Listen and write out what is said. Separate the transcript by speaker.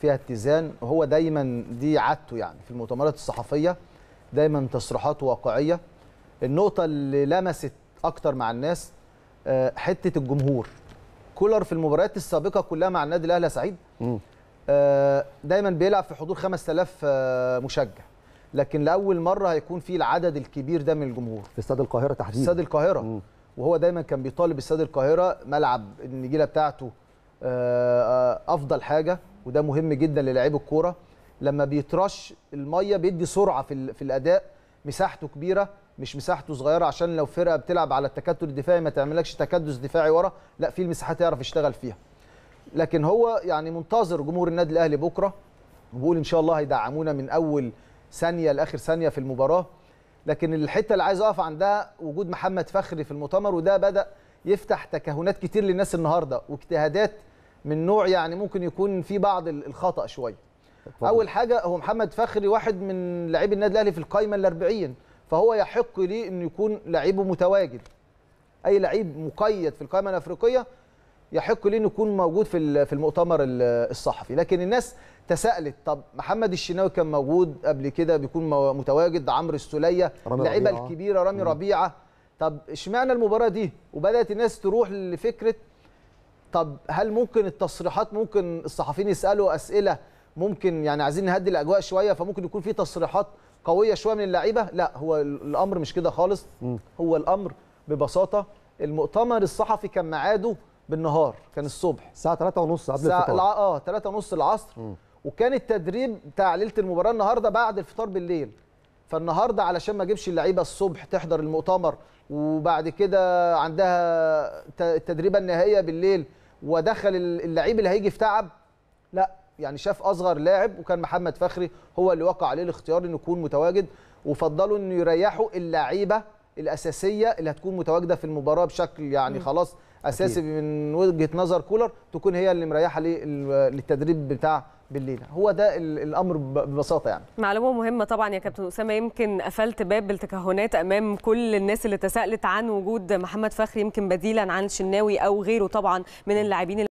Speaker 1: فيها اتزان وهو دايما دي عادته يعني في المؤتمرات الصحفيه دايما تصريحات واقعيه النقطه اللي لمست اكتر مع الناس آه، حته الجمهور كولر في المباريات السابقه كلها مع النادي الاهلي يا سعيد آه، دايما بيلعب في حضور 5000 آه، مشجع لكن لاول مره هيكون في العدد الكبير ده من الجمهور في استاد القاهره تحديدا استاد القاهره مم. وهو دايما كان بيطالب استاد القاهره ملعب النجيله بتاعته افضل حاجه وده مهم جدا للاعيب الكوره لما بيترش الميه بيدي سرعه في, في الاداء مساحته كبيره مش مساحته صغيره عشان لو فرقه بتلعب على التكتل الدفاعي ما تعملكش تكدس دفاعي ورا لا في المساحات يعرف يشتغل فيها لكن هو يعني منتظر جمهور النادي الاهلي بكره وبقول ان شاء الله هيدعمونا من اول ثانيه لاخر ثانيه في المباراه لكن الحته اللي عايز اقف عندها وجود محمد فخري في المؤتمر وده بدا يفتح تكهنات كتير للناس النهارده واجتهادات من نوع يعني ممكن يكون في بعض الخطا شويه اول حاجه هو محمد فخري واحد من لاعبي النادي الاهلي في القايمه ال40 فهو يحق ليه انه يكون لعيبه متواجد اي لعيب مقيد في القائمه الافريقيه يحق ليه انه يكون موجود في في المؤتمر الصحفي لكن الناس تساءلت طب محمد الشناوي كان موجود قبل كده بيكون متواجد عمرو السوليه اللعيبه الكبيره رامي ربيعه طب اشمعنى المباراه دي وبدات الناس تروح لفكره طب هل ممكن التصريحات ممكن الصحفيين يسالوا اسئله ممكن يعني عايزين نهدي الاجواء شويه فممكن يكون في تصريحات قويه شويه من اللعيبه لا هو الامر مش كده خالص هو الامر ببساطه المؤتمر الصحفي كان ميعاده بالنهار كان الصبح الساعه 3:30 قبل الفطار الع... اه 3:30 العصر م. وكان التدريب بتاع ليله المباراه النهارده بعد الفطار بالليل فالنهارده علشان ما اجيبش اللعيبه الصبح تحضر المؤتمر وبعد كده عندها التدريبه النهائيه بالليل ودخل اللعيب اللي هيجي في تعب لا يعني شاف اصغر لاعب وكان محمد فخري هو اللي وقع عليه الاختيار انه يكون متواجد وفضلوا انه يريحوا اللعيبه الاساسيه اللي هتكون متواجده في المباراه بشكل يعني خلاص اساسي أكيد. من وجهه نظر كولر تكون هي اللي مريحه للتدريب بتاع بالليل هو ده الامر ببساطه يعني معلومه مهمه طبعا يا كابتن اسامه يمكن قفلت باب التكهنات امام كل الناس اللي تساءلت عن وجود محمد فخري يمكن بديلا عن الشناوي او غيره طبعا من اللاعبين